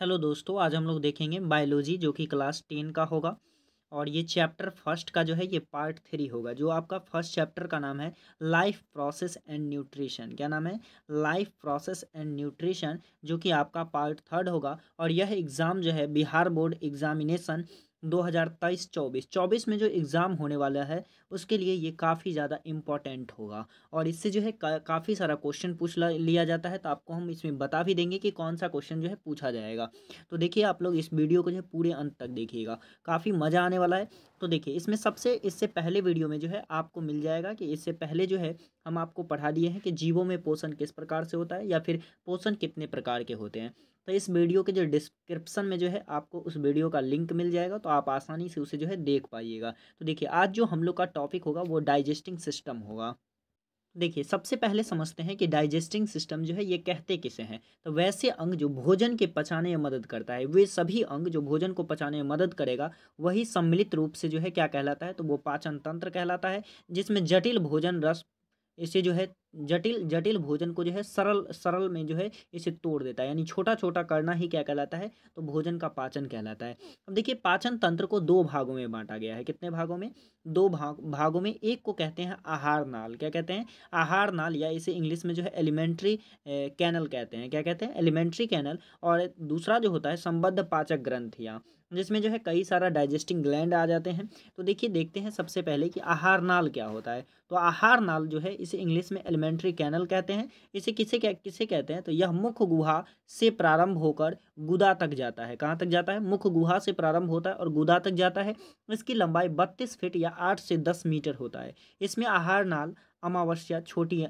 hello दोस्तों आज हम लोग देखेंगे बायोलॉजी जो कि क्लास टेन का होगा और ये चैप्टर फर्स्ट का जो है ये पार्ट थ्री होगा जो आपका फर्स्ट चैप्टर का नाम है लाइफ प्रोसेस एंड न्यूट्रिशन क्या नाम है लाइफ प्रोसेस एंड न्यूट्रिशन जो कि आपका पार्ट थर्ड होगा और यह एग्ज़ाम जो है बिहार बोर्ड एग्जामिनेशन दो हज़ार तेईस चौबीस चौबीस में जो एग्ज़ाम होने वाला है उसके लिए ये काफ़ी ज़्यादा इम्पॉर्टेंट होगा और इससे जो है का, काफ़ी सारा क्वेश्चन पूछ लिया जाता है तो आपको हम इसमें बता भी देंगे कि कौन सा क्वेश्चन जो है पूछा जाएगा तो देखिए आप लोग इस वीडियो को जो है पूरे अंत तक देखिएगा काफ़ी मज़ा आने वाला है तो देखिए इसमें सबसे इससे पहले वीडियो में जो है आपको मिल जाएगा कि इससे पहले जो है हम आपको पढ़ा दिए हैं कि जीवों में पोषण किस प्रकार से होता है या फिर पोषण कितने प्रकार के होते हैं तो इस वीडियो के जो डिस्क्रिप्सन में जो है आपको उस वीडियो का लिंक मिल जाएगा तो आप आसानी से उसे जो है देख पाइएगा तो देखिए आज जो हम लोग का टॉपिक होगा वो डाइजेस्टिंग सिस्टम होगा देखिए सबसे पहले समझते हैं कि डाइजेस्टिंग सिस्टम जो है ये कहते किसे हैं तो वैसे अंग जो भोजन के पचाने में मदद करता है वे सभी अंग जो भोजन को पचाने में मदद करेगा वही सम्मिलित रूप से जो है क्या कहलाता है तो वो पाचन तंत्र कहलाता है जिसमें जटिल भोजन रस इसे जो है जटिल जटिल भोजन को जो है सरल सरल में जो है इसे तोड़ देता है यानी छोटा छोटा करना ही क्या कहलाता है तो भोजन का पाचन कहलाता है अब देखिए पाचन तंत्र को दो भागों में बांटा गया है कितने भागों में दो भाग भागों में एक को कहते हैं आहार नाल क्या कहते हैं आहार नाल या इसे इंग्लिश में जो है एलिमेंट्री कैनल कहते हैं क्या कहते हैं एलिमेंट्री कैनल और दूसरा जो होता है संबद्ध पाचक ग्रंथियाँ जिसमें जो है कई सारा डाइजेस्टिंग ग्लैंड आ जाते हैं तो देखिए देखते हैं सबसे पहले कि आहार नाल क्या होता है तो आहार नाल जो है इसे इंग्लिश में एलिमेंट्री कैनल कहते हैं इसे किसे कह किसे कहते हैं तो यह मुख्य गुहा से प्रारंभ होकर गुदा तक जाता है कहाँ तक जाता है मुख्य गुहा से प्रारंभ होता है और गुदा तक जाता है इसकी लंबाई बत्तीस फिट या आठ से दस मीटर होता है इसमें आहार नाल अमावस्या छोटी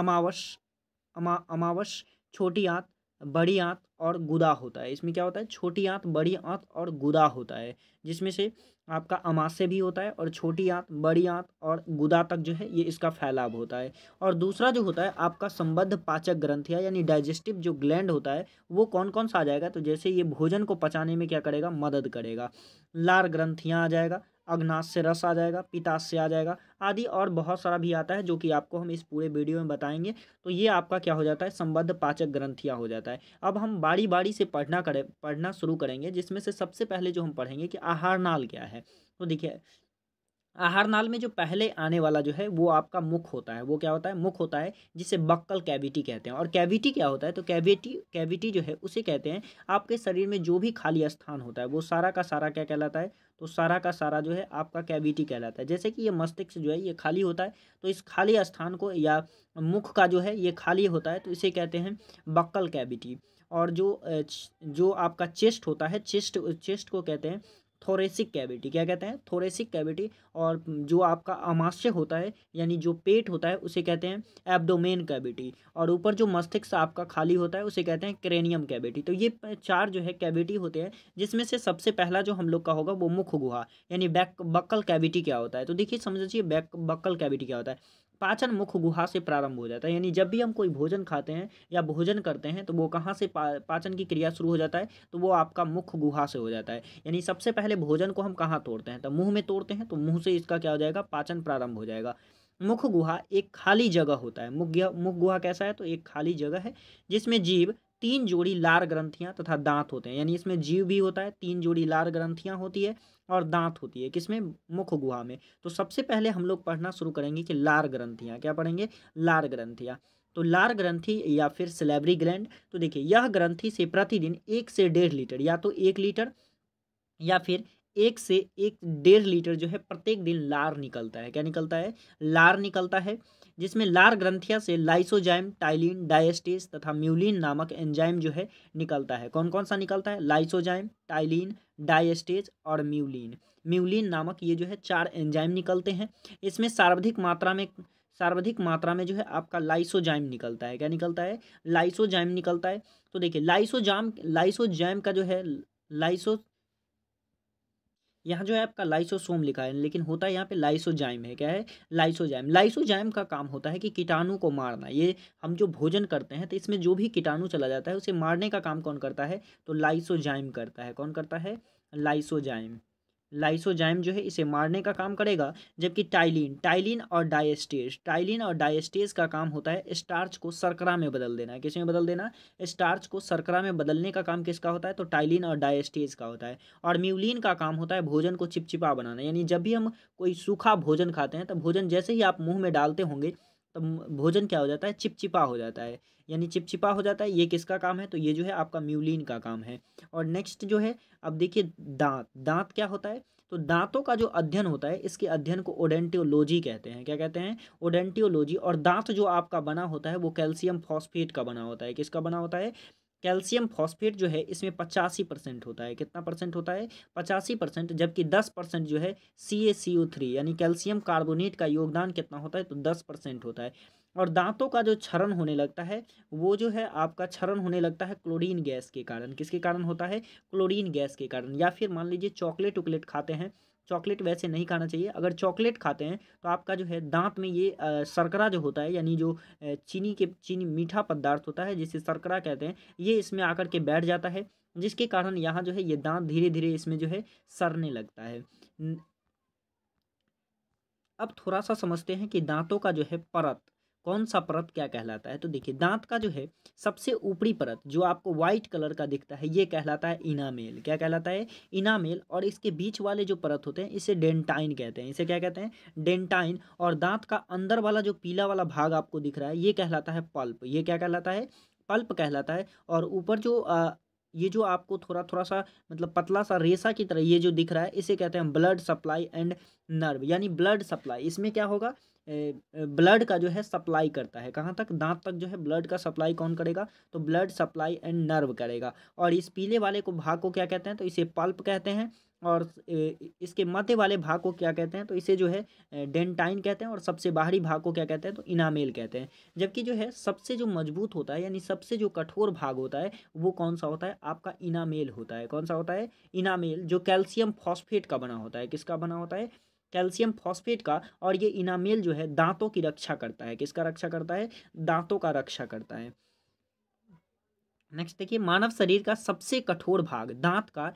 अमावस अमा अमावस छोटी आँत बड़ी आंत और गुदा होता है इसमें क्या होता है छोटी आंत बड़ी आंत और गुदा होता है जिसमें से आपका अमाशय भी होता है और छोटी आंत बड़ी आंत और गुदा तक जो है ये इसका फैलाव होता है और दूसरा जो होता है आपका संबद्ध पाचक ग्रंथिया यानी डाइजेस्टिव जो ग्लैंड होता है वो कौन कौन सा आ जाएगा तो जैसे ये भोजन को पचाने में क्या करेगा मदद करेगा लार ग्रंथियाँ आ जाएगा अग्नाश से रस आ जाएगा पिताश से आ जाएगा आदि और बहुत सारा भी आता है जो कि आपको हम इस पूरे वीडियो में बताएंगे तो ये आपका क्या हो जाता है संबद्ध पाचक ग्रंथिया हो जाता है अब हम बारी बारी से पढ़ना करें पढ़ना शुरू करेंगे जिसमें से सबसे पहले जो हम पढ़ेंगे कि आहार नाल क्या है तो देखिए आहार नाल में जो पहले आने वाला जो है वो आपका मुख होता है वो क्या होता है मुख होता है जिसे बक्कल कैविटी कहते हैं और कैविटी क्या होता है तो कैविटी कैविटी जो है उसे कहते हैं आपके शरीर में जो भी खाली स्थान होता है वो सारा का सारा क्या कहलाता है तो सारा का सारा जो है आपका कैविटी कहलाता है जैसे कि ये मस्तिष्क जो है ये खाली होता है तो इस खाली स्थान को या मुख का जो है ये खाली होता है तो इसे कहते हैं बक्कल कैविटी और जो जो आपका चेस्ट होता है चेस्ट चेस्ट को कहते हैं थोरेसिक कैविटी क्या कहते हैं थोरेसिक कैविटी और जो आपका अमाश्य होता है यानी जो पेट होता है उसे कहते हैं एब्डोमेन कैविटी और ऊपर जो मस्तिष्क आपका खाली होता है उसे कहते हैं क्रेनियम कैविटी तो ये चार जो है कैविटी होते हैं जिसमें से सबसे पहला जो हम लोग का होगा वो मुख गुहा यानी बैक बक्कल कैविटी क्या होता है तो देखिए समझ लीजिए बैक बक्कल कैविटी क्या होता है पाचन मुख गुहा से प्रारंभ हो जाता है यानी जब भी हम कोई भोजन खाते हैं या भोजन करते हैं तो वो कहाँ से पा, पाचन की क्रिया शुरू हो जाता है तो वो आपका मुख गुहा से हो जाता है यानी सबसे पहले भोजन को हम कहाँ तोड़ते हैं तो मुँह में तोड़ते हैं तो मुँह से इसका क्या हो जाएगा पाचन प्रारंभ हो जाएगा मुख गुहा एक खाली जगह होता है मुख मुख गुहा कैसा है तो एक खाली जगह है जिसमें जीव तीन जोड़ी लार ग्रंथियां तथा दांत होते हैं यानी इसमें जीव भी होता है तीन जोड़ी लार ग्रंथियां होती है और दांत होती है किसमें मुख गुहा में तो सबसे पहले हम लोग पढ़ना शुरू करेंगे कि लार ग्रंथियां क्या पढ़ेंगे लार ग्रंथियाँ तो लार ग्रंथी या फिर सिलेबरी ग्लैंड तो देखिए यह ग्रंथि से प्रतिदिन एक से डेढ़ लीटर या तो एक लीटर या फिर एक से एक डेढ़ लीटर जो है प्रत्येक दिन लार निकलता है क्या निकलता है लार निकलता है जिसमें लार ग्रंथिया से लाइसोजाइम टाइलिन डायस्टेस तथा म्यूलिन नामक एंजाइम जो है निकलता है कौन कौन सा निकलता है लाइसोजाइम टाइलिन डायस्टेज और म्यूलिन म्यूलिन नामक ये जो है चार एंजाइम निकलते हैं इसमें सर्वाधिक मात्रा में सर्वाधिक मात्रा में जो है आपका लाइसोजाइम निकलता है क्या निकलता है लाइसोजाइम निकलता है तो देखिए लाइसोजाम लाइसोजाइम का जो है लाइसो यहाँ जो है आपका लाइसोसोम लिखा है लेकिन होता है यहाँ पे लाइसोजाइम है क्या है लाइसोजाइम लाइसोजाइम का काम होता है कि कीटाणु को मारना ये हम जो भोजन करते हैं तो इसमें जो भी कीटाणु चला जाता है उसे मारने का काम कौन करता है तो लाइसोजाइम करता है कौन करता है लाइसोजाइम लाइसोजाइम जो है इसे मारने का काम करेगा जबकि टाइलिन टाइलिन और डायस्टेज टाइलिन और डायस्टेज का काम होता है स्टार्च को सरकरा में बदल देना किस में बदल देना स्टार्च को सरकरा में बदलने का काम किसका होता है तो टाइलिन और डायस्टेज का होता है और म्यूलिन का काम होता है भोजन को चिपचिपा बनाना यानी जब भी हम कोई सूखा भोजन खाते हैं तो भोजन जैसे ही आप मुँह में डालते होंगे तो भोजन क्या हो जाता है चिपचिपा हो जाता है यानी चिपचिपा हो जाता है ये किसका काम है तो ये जो है आपका म्यूलिन का काम है और नेक्स्ट जो है अब देखिए दांत दांत क्या होता है तो दांतों का जो अध्ययन होता है इसके अध्ययन को ओडेंटियोलॉजी कहते हैं क्या कहते हैं ओडेंटियोलॉजी और दांत जो आपका बना होता है वो कैल्शियम फॉस्फेट का बना होता है किसका बना होता है कैल्शियम फॉस्फेट जो है इसमें पचासी परसेंट होता है कितना परसेंट होता है पचासी परसेंट जबकि दस परसेंट जो है C A C O three यानी कैल्शियम कार्बोनेट का योगदान कितना होता है तो दस परसेंट होता है और दांतों का जो क्षरण होने लगता है वो जो है आपका क्षरण होने लगता है क्लोरीन गैस के कारण किसके कारण होता है क्लोरीन गैस के कारण या फिर मान लीजिए चॉकलेट उकलेट खाते हैं चॉकलेट वैसे नहीं खाना चाहिए अगर चॉकलेट खाते हैं तो आपका जो है दांत में ये सरकरा जो होता है यानी जो चीनी के चीनी मीठा पदार्थ होता है जिसे सरकरा कहते हैं ये इसमें आकर के बैठ जाता है जिसके कारण यहाँ जो है ये दांत धीरे धीरे इसमें जो है सरने लगता है अब थोड़ा सा समझते हैं कि दांतों का जो है परत कौन सा परत क्या कहलाता है तो देखिए दांत का जो है सबसे ऊपरी परत जो आपको व्हाइट कलर का दिखता है ये कहलाता है इनामेल क्या कहलाता है इनामेल और इसके बीच वाले जो परत होते हैं इसे डेंटाइन कहते हैं इसे क्या कहते हैं डेंटाइन और दांत का अंदर वाला जो पीला वाला भाग आपको दिख रहा है ये कहलाता है पल्प ये क्या कहलाता है पल्प कहलाता है और ऊपर जो आ, ये जो आपको थोड़ा थोड़ा सा मतलब पतला सा रेसा की तरह ये जो दिख रहा है इसे कहते हैं ब्लड सप्लाई एंड नर्व यानी ब्लड सप्लाई इसमें क्या होगा ब्लड का जो है सप्लाई करता है कहाँ तक दांत तक जो है ब्लड का सप्लाई कौन करेगा तो ब्लड सप्लाई एंड नर्व करेगा और इस पीले वाले को भाग को क्या कहते हैं तो इसे पल्प कहते हैं और इसके मते वाले भाग को क्या कहते हैं तो इसे जो है डेंटाइन कहते हैं और सबसे बाहरी भाग को क्या कहते हैं तो इनामेल कहते हैं जबकि जो है सबसे जो मजबूत होता है यानी सबसे जो कठोर भाग होता है वो कौन सा होता है आपका इनामेल होता है कौन सा होता है इनामेल जो कैल्शियम फॉस्फेट का बना होता है किसका बना होता है कैल्शियम फॉस्फेट का और ये इनामेल जो है दांतों की रक्षा करता है किसका रक्षा करता है दांतों का रक्षा करता है नेक्स्ट देखिए मानव शरीर का सबसे कठोर भाग दांत का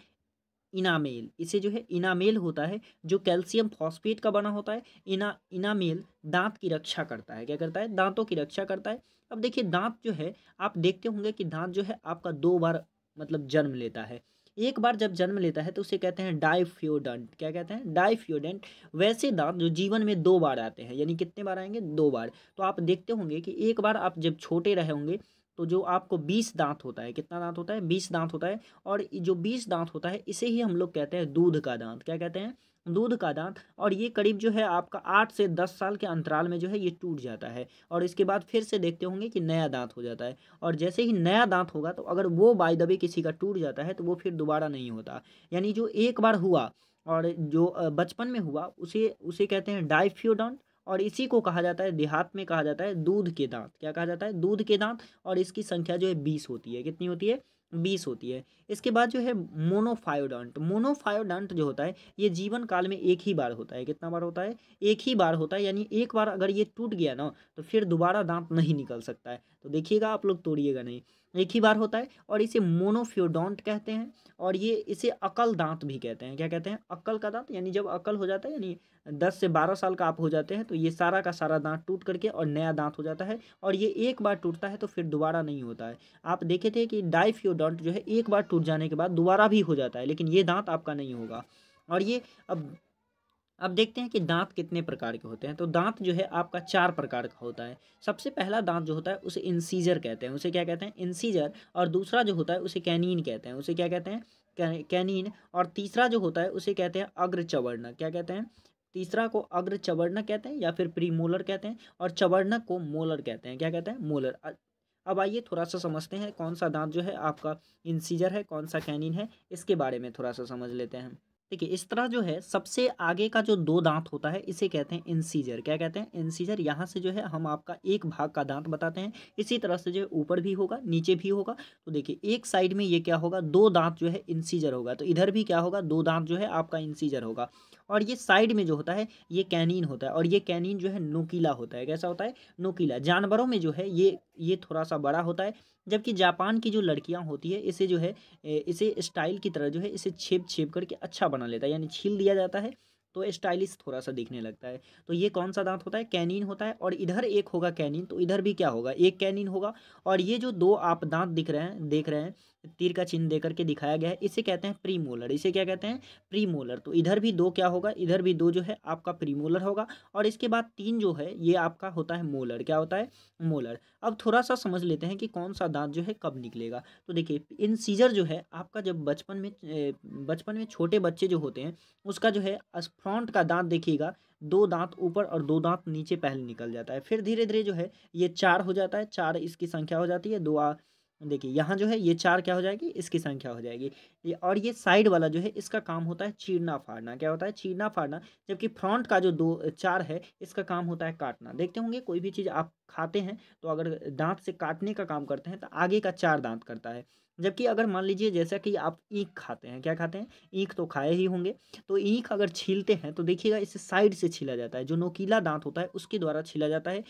इनामेल इसे जो है इनामेल होता है जो कैल्शियम फॉस्फेट का बना होता है इना इनामेल दांत की रक्षा करता है क्या करता है दांतों की रक्षा करता है अब देखिए दांत जो है आप देखते होंगे कि दांत जो है आपका दो बार मतलब जन्म लेता है एक बार जब जन्म लेता है तो उसे कहते हैं डाइफ्योडेंट क्या कहते हैं डाइफ्योडेंट वैसे दांत जो जीवन में दो बार आते हैं यानी कितने बार आएंगे दो बार तो आप देखते होंगे कि एक बार आप जब छोटे रहे होंगे तो जो आपको बीस दांत होता है कितना दांत होता है बीस दांत होता है और जो बीस दांत होता है इसे ही हम लोग कहते हैं दूध का दांत क्या कहते हैं दूध का दांत और ये करीब जो है आपका आठ से दस साल के अंतराल में जो है ये टूट जाता है और इसके बाद फिर से देखते होंगे कि नया दांत हो जाता है और जैसे ही नया दांत होगा तो अगर वो बाई दबे किसी का टूट जाता है तो वो फिर दोबारा नहीं होता यानी जो एक बार हुआ और जो बचपन में हुआ उसे उसे कहते हैं डाइफ्योडॉन्ट और इसी को कहा जाता है देहात में कहा जाता है दूध के दांत क्या कहा जाता है दूध के दांत और इसकी संख्या जो है बीस होती है कितनी होती है बीस होती है इसके बाद जो है मोनोफायोडांट मोनोफायोडांट जो होता है ये जीवन काल में एक ही बार होता है कितना बार होता है एक ही बार होता है यानी एक बार अगर ये टूट गया ना तो फिर दोबारा दांत नहीं निकल सकता है तो देखिएगा आप लोग तोड़िएगा नहीं एक ही बार होता है और इसे मोनोफ्योडोंट कहते हैं और ये इसे अकल दांत भी कहते हैं क्या कहते हैं अकल का दांत यानी जब अकल हो जाता है यानी दस से बारह साल का आप हो जाते हैं तो ये सारा का सारा दांत टूट करके और नया दांत हो जाता है और ये एक बार टूटता है तो फिर दोबारा नहीं होता है आप देखे थे कि डाइफ्योडोंट दांत जो है एक बार टूट जाने के बाद दोबारा भी हो जाता है लेकिन ये दांत आपका नहीं होगा और ये अब अब देखते हैं कि दांत कितने प्रकार के होते हैं तो दांत जो है आपका चार प्रकार का होता है सबसे पहला दांत जो होता है उसे इंसीजर कहते हैं उसे क्या कहते हैं इंसीजर और दूसरा जो होता है उसे कैनिन कहते हैं उसे क्या कहते हैं कैनिन और तीसरा जो होता है उसे कहते हैं अग्रचवर्ण क्या कहते हैं तीसरा को अग्र चवर्णक कहते हैं या फिर प्रीमोलर कहते हैं और चवर्णक को मोलर कहते हैं क्या कहते हैं मोलर अब आइए थोड़ा सा समझते हैं कौन सा दांत जो है आपका इंसीजर है कौन सा कैनिन है इसके बारे में थोड़ा सा समझ लेते हैं देखिए इस तरह जो है सबसे आगे का जो दो दांत होता है इसे कहते हैं इंसीजर क्या कहते हैं इंसीजर यहाँ से जो है हम आपका एक भाग का दांत बताते हैं इसी तरह से जो है ऊपर भी होगा नीचे भी होगा तो देखिए एक साइड में ये क्या होगा दो दांत जो है इंसीजर होगा तो इधर भी क्या होगा दो दांत जो है आपका इंसीजर होगा और ये साइड में जो होता है ये कैनिन होता है और ये कैनिन जो है नोकीला होता है कैसा होता है नोकीला जानवरों में जो है ये ये थोड़ा सा बड़ा होता है जबकि जापान की जो लड़कियां होती है इसे जो है इसे स्टाइल की तरह जो है इसे छेप छेप करके अच्छा बना लेता है यानी छील दिया जाता है तो स्टाइलिश थोड़ा सा दिखने लगता है तो ये कौन सा दांत होता है कैनिन होता है और इधर एक होगा कैनिन तो इधर भी क्या होगा एक कैनिन होगा और ये जो दो आप दांत दिख रहे हैं देख रहे हैं तीर का चिन्ह देकर के दिखाया गया है इसे कहते हैं प्रीमोलर इसे क्या कहते हैं प्रीमोलर तो इधर भी दो क्या होगा इधर भी दो जो है आपका प्रीमोलर होगा और इसके बाद तीन जो है ये आपका होता है मोलर क्या होता है मोलर अब थोड़ा सा समझ लेते हैं कि कौन सा दांत जो है कब निकलेगा तो देखिए इन सीजर जो है आपका जब बचपन में बचपन में छोटे बच्चे जो होते हैं उसका जो है फ्रंट का दांत देखिएगा दो दांत ऊपर और दो दांत नीचे पहले निकल जाता है फिर धीरे धीरे जो है ये चार हो जाता है चार इसकी संख्या हो जाती है दो आ, देखिए यहाँ जो है ये चार क्या हो जाएगी इसकी संख्या हो जाएगी ये और ये साइड वाला जो है इसका काम होता है चीरना फाड़ना क्या होता है चीरना फाड़ना जबकि फ्रंट का जो दो चार है इसका काम होता है काटना देखते होंगे कोई भी चीज़ आप खाते हैं तो अगर दांत से काटने का काम करते हैं तो आगे का चार दांत करता है जबकि अगर मान लीजिए जैसा कि आप ईख खाते हैं क्या खाते हैं ईख तो खाए ही होंगे तो ईख अगर छीलते हैं तो देखिएगा इसे साइड से छीला जाता है जो नोकीला दांत होता है उसके द्वारा छीला जाता है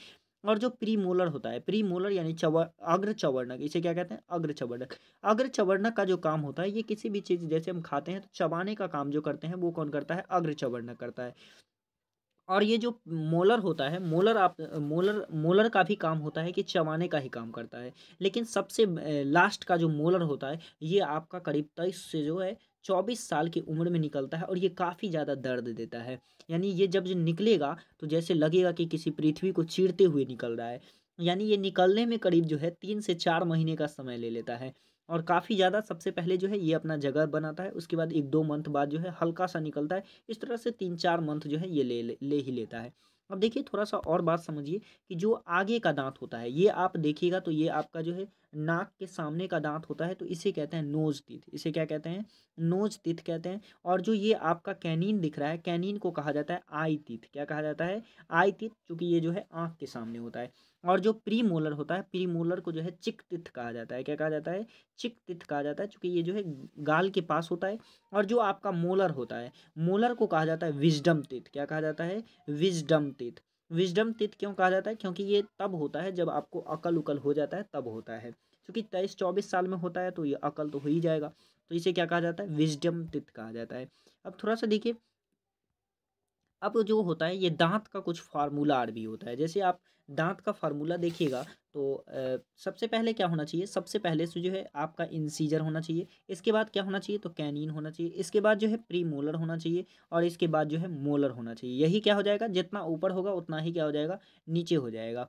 और जो प्री मोलर होता है प्री मोलर यानी चवर अग्र चवर्णक इसे क्या कहते हैं अग्र चवर्णक अग्र चवर्णक का जो काम होता है ये किसी भी चीज़ जैसे हम खाते हैं तो चबाने का काम जो करते हैं वो कौन करता है अग्र चवर्णक करता है और ये जो मोलर होता है मोलर आप मोलर मोलर का भी काम होता है कि चबाने का ही काम करता है लेकिन सबसे लास्ट का जो मोलर होता है ये आपका करीब तेईस से जो है चौबीस साल की उम्र में निकलता है और ये काफ़ी ज़्यादा दर्द देता है यानी ये जब निकलेगा तो जैसे लगेगा कि किसी पृथ्वी को चीरते हुए निकल रहा है यानी ये निकलने में करीब जो है तीन से चार महीने का समय ले लेता है और काफ़ी ज़्यादा सबसे पहले जो है ये अपना जगह बनाता है उसके बाद एक दो मंथ बाद जो है हल्का सा निकलता है इस तरह से तीन चार मंथ जो है ये ले ले ही लेता है अब देखिए थोड़ा सा और बात समझिए कि जो आगे का दांत होता है ये आप देखिएगा तो ये आपका जो है नाक के सामने का दांत होता है तो इसे कहते हैं नोज तिथ इसे क्या कहते हैं नोज तिथ कहते हैं और जो ये आपका कैनिन दिख रहा है कैनिन को कहा जाता है आई तिथ क्या कहा जाता है आई तिथ चूँकि ये जो है आँख के सामने होता है और जो प्री मोलर होता है प्री मोलर को जो है चिक तिथ कहा जाता है क्या कहा जाता है चिक तिथ कहा जाता है चूँकि ये जो है गाल के पास होता है और जो आपका मोलर होता है मोलर को कहा जाता है विजडम तिथ क्या कहा जाता है विजडम तिथ विजडम तित क्यों कहा जाता है क्योंकि ये तब होता है जब आपको अकल उकल हो जाता है तब होता है क्योंकि तेईस चौबीस साल में होता है तो ये अकल तो हो ही जाएगा तो इसे क्या कहा जाता है विजडम तित कहा जाता है अब थोड़ा सा देखिए अब जो होता है ये दांत का कुछ फार्मूला आर भी होता है जैसे आप दांत का फार्मूला देखिएगा तो आ, सबसे पहले क्या होना चाहिए सबसे पहले से जो है आपका इंसीजर होना चाहिए इसके बाद क्या होना चाहिए तो कैनिन होना चाहिए इसके बाद जो है प्री मोलर होना चाहिए और इसके बाद जो है मोलर होना चाहिए यही क्या हो जाएगा जितना ऊपर होगा उतना ही क्या हो जाएगा नीचे हो जाएगा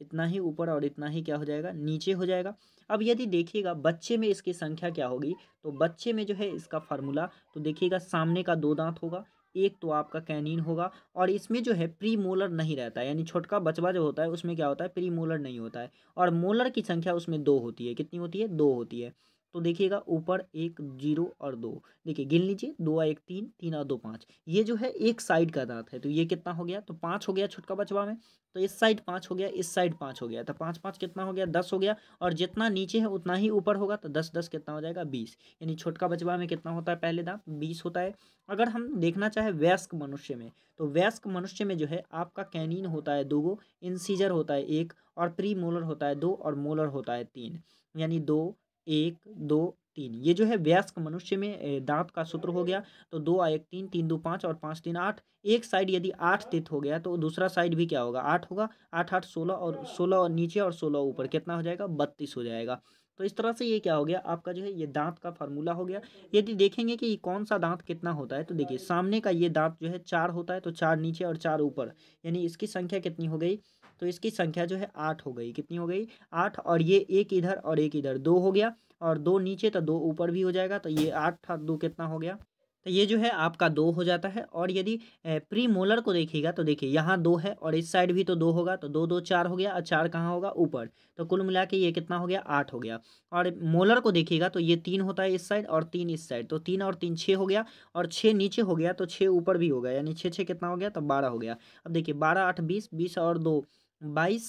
इतना ही ऊपर और इतना ही क्या हो जाएगा नीचे हो जाएगा अब यदि देखिएगा बच्चे में इसकी संख्या क्या होगी तो बच्चे में जो है इसका फार्मूला तो देखिएगा सामने का दो दांत होगा एक तो आपका कैनिन होगा और इसमें जो है प्री मोलर नहीं रहता है यानी छोटका बचवा जो होता है उसमें क्या होता है प्री मोलर नहीं होता है और मोलर की संख्या उसमें दो होती है कितनी होती है दो होती है तो देखिएगा ऊपर एक जीरो और दो देखिए गिन लीजिए दो एक तीन तीन और दो पाँच ये जो है एक साइड का दांत है तो ये कितना हो गया तो पाँच हो गया छुटका बचवा में तो इस साइड पाँच हो गया इस साइड पाँच हो गया तो पाँच पाँच कितना हो गया दस हो गया और जितना नीचे है उतना ही ऊपर होगा तो दस दस कितना हो जाएगा बीस यानी छोटका बचवा में कितना होता है पहले दांत बीस होता है अगर हम देखना चाहे वयस्क मनुष्य में तो वयस्क मनुष्य में जो है आपका कैनिन होता है दो गो इंसीजर होता है एक और प्री मोलर होता है दो और मोलर होता है तीन यानी दो एक दो तीन ये जो है वयस्क मनुष्य में दांत का सूत्र हो गया तो दो एक तीन तीन दो पाँच और पाँच तीन आठ एक साइड यदि आठ तित हो गया तो दूसरा साइड भी क्या होगा आठ होगा आठ आठ सोलह और सोलह और नीचे और सोलह ऊपर कितना हो जाएगा बत्तीस हो जाएगा तो इस तरह से ये क्या हो गया आपका जो है ये दांत का फार्मूला हो गया यदि देखेंगे कि कौन सा दांत कितना होता है तो देखिए सामने का ये दांत जो है चार होता है तो चार नीचे और चार ऊपर यानी इसकी संख्या कितनी हो गई तो इसकी संख्या जो है आठ हो गई कितनी हो गई आठ और ये एक इधर और एक इधर दो हो गया और दो नीचे तो दो ऊपर भी हो जाएगा तो ये आठ और दो कितना हो गया तो ये जो है आपका दो हो जाता है और यदि प्री मोलर को देखिएगा तो देखिए यहाँ दो है और इस साइड भी तो दो होगा तो दो दो चार हो गया और चार कहाँ होगा ऊपर तो कुल मिला के ये कितना हो गया आठ हो गया और मोलर को देखिएगा तो ये तीन होता है इस साइड और तीन इस साइड तो तीन और तीन छः हो गया और छः नीचे हो गया तो छः ऊपर भी हो गया यानी छः छः कितना हो गया तो बारह हो गया अब देखिए बारह आठ बीस बीस और दो बाईस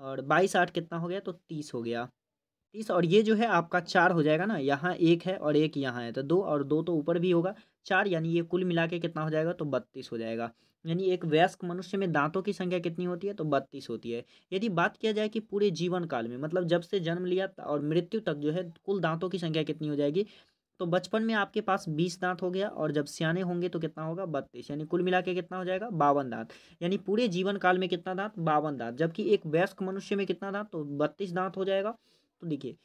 और बाईस आठ कितना हो गया तो तीस हो गया तीस और ये जो है आपका चार हो जाएगा ना यहाँ एक है और एक यहाँ है तो दो और दो तो ऊपर भी होगा चार यानी ये कुल मिला के कितना हो जाएगा तो बत्तीस हो जाएगा यानी एक वयस्क मनुष्य में दांतों की संख्या कितनी होती है तो बत्तीस होती है यदि बात किया जाए कि पूरे जीवन काल में मतलब जब से जन्म लिया और मृत्यु तक जो है कुल दांतों की संख्या कितनी हो जाएगी तो बचपन में आपके पास बीस दांत हो गया और जब सियाने होंगे तो कितना होगा बत्तीस यानी कुल मिला के कितना हो जाएगा बावन दांत यानी पूरे जीवन काल में कितना दांत बावन दांत जबकि एक वयस्क मनुष्य में कितना दांत तो बत्तीस दांत हो जाएगा तो देखिए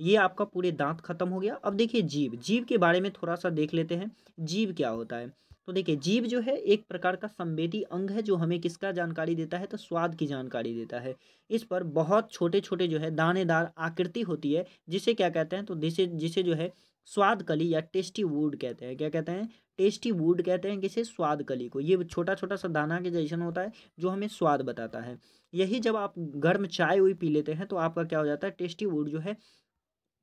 ये आपका पूरे दांत खत्म हो गया अब देखिए जीव जीव के बारे में थोड़ा सा देख लेते हैं जीव क्या होता है तो देखिए जीव जो है एक प्रकार का संवेदी अंग है जो हमें किसका जानकारी देता है तो स्वाद की जानकारी देता है इस पर बहुत छोटे छोटे जो है दानेदार आकृति होती है जिसे क्या कहते हैं तो जिसे जिसे जो है स्वाद कली या टेस्टी वुड कहते हैं क्या कहते हैं टेस्टी वुड कहते हैं किसे स्वाद कली को ये छोटा छोटा सा दाना के जैसा होता है जो हमें स्वाद बताता है यही जब आप गर्म चाय हुई पी लेते हैं तो आपका क्या हो जाता है टेस्टी वुड जो है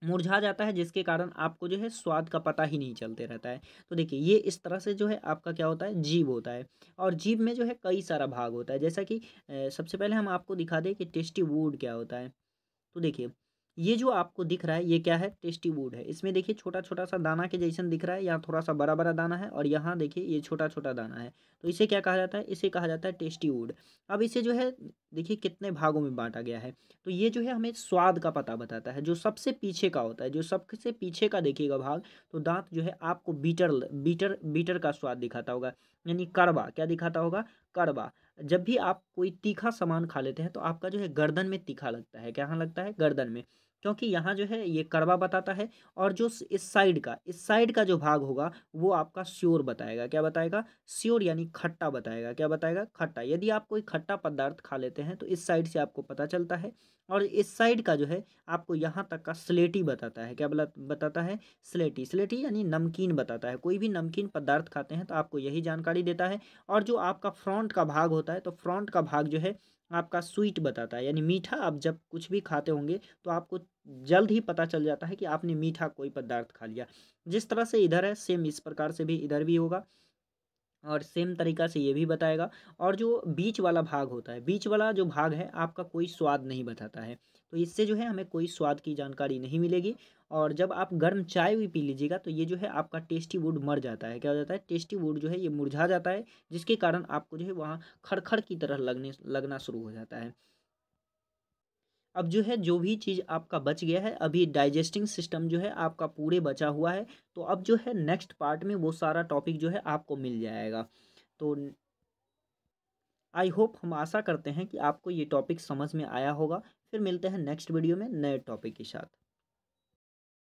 मुरझा जाता है जिसके कारण आपको जो है स्वाद का पता ही नहीं चलते रहता है तो देखिए ये इस तरह से जो है आपका क्या होता है जीभ होता है और जीभ में जो है कई सारा भाग होता है जैसा कि सबसे पहले हम आपको दिखा दें कि टेस्टी वूड क्या होता है तो देखिए ये जो आपको दिख रहा है ये क्या है टेस्टी वुड है इसमें देखिए छोटा छोटा सा दाना के जैसे दिख रहा है यहाँ थोड़ा सा बड़ा बड़ा दाना है और यहाँ देखिए ये छोटा छोटा दाना है तो इसे क्या कहा जाता है इसे कहा जाता है टेस्टी वुड अब इसे जो है देखिए कितने भागों में बांटा गया है तो ये जो है हमें स्वाद का पता बताता है जो सबसे पीछे का होता है जो सबसे पीछे का देखिएगा भाग तो दांत जो है आपको बीटर बीटर बीटर का स्वाद दिखाता होगा यानी कड़वा क्या दिखाता होगा कड़वा जब भी आप कोई तीखा सामान खा लेते हैं तो आपका जो है गर्दन में तीखा लगता है क्या लगता है गर्दन में क्योंकि यहाँ जो है ये कड़वा बताता है और जो इस साइड का इस साइड का जो भाग होगा वो आपका श्योर बताएगा क्या बताएगा श्योर यानी खट्टा बताएगा क्या बताएगा खट्टा यदि आप कोई खट्टा पदार्थ खा लेते हैं तो इस साइड से आपको पता चलता है और इस साइड का जो है आपको यहाँ तक का स्लेटी बताता है क्या बताता है स्लेटी स्लेटी यानी नमकीन बताता है कोई भी नमकीन पदार्थ खाते हैं तो आपको यही जानकारी देता है और जो आपका फ्रंट का भाग होता है तो फ्रंट का भाग जो है आपका स्वीट बताता है यानी मीठा आप जब कुछ भी खाते होंगे तो आपको जल्द ही पता चल जाता है कि आपने मीठा कोई पदार्थ खा लिया जिस तरह से इधर है सेम इस प्रकार से भी इधर भी होगा और सेम तरीका से ये भी बताएगा और जो बीच वाला भाग होता है बीच वाला जो भाग है आपका कोई स्वाद नहीं बताता है तो इससे जो है हमें कोई स्वाद की जानकारी नहीं मिलेगी और जब आप गर्म चाय भी पी लीजिएगा तो ये जो है आपका टेस्टी वुड मर जाता है क्या हो जाता है टेस्टी वुड जो है ये मुरझा जाता है जिसके कारण आपको जो है वहाँ खड़खड़ की तरह लगने लगना शुरू हो जाता है अब जो है जो भी चीज़ आपका बच गया है अभी डाइजेस्टिंग सिस्टम जो है आपका पूरे बचा हुआ है तो अब जो है नेक्स्ट पार्ट में वो सारा टॉपिक जो है आपको मिल जाएगा तो आई होप हम आशा करते हैं कि आपको ये टॉपिक समझ में आया होगा फिर मिलते हैं नेक्स्ट वीडियो में नए टॉपिक के साथ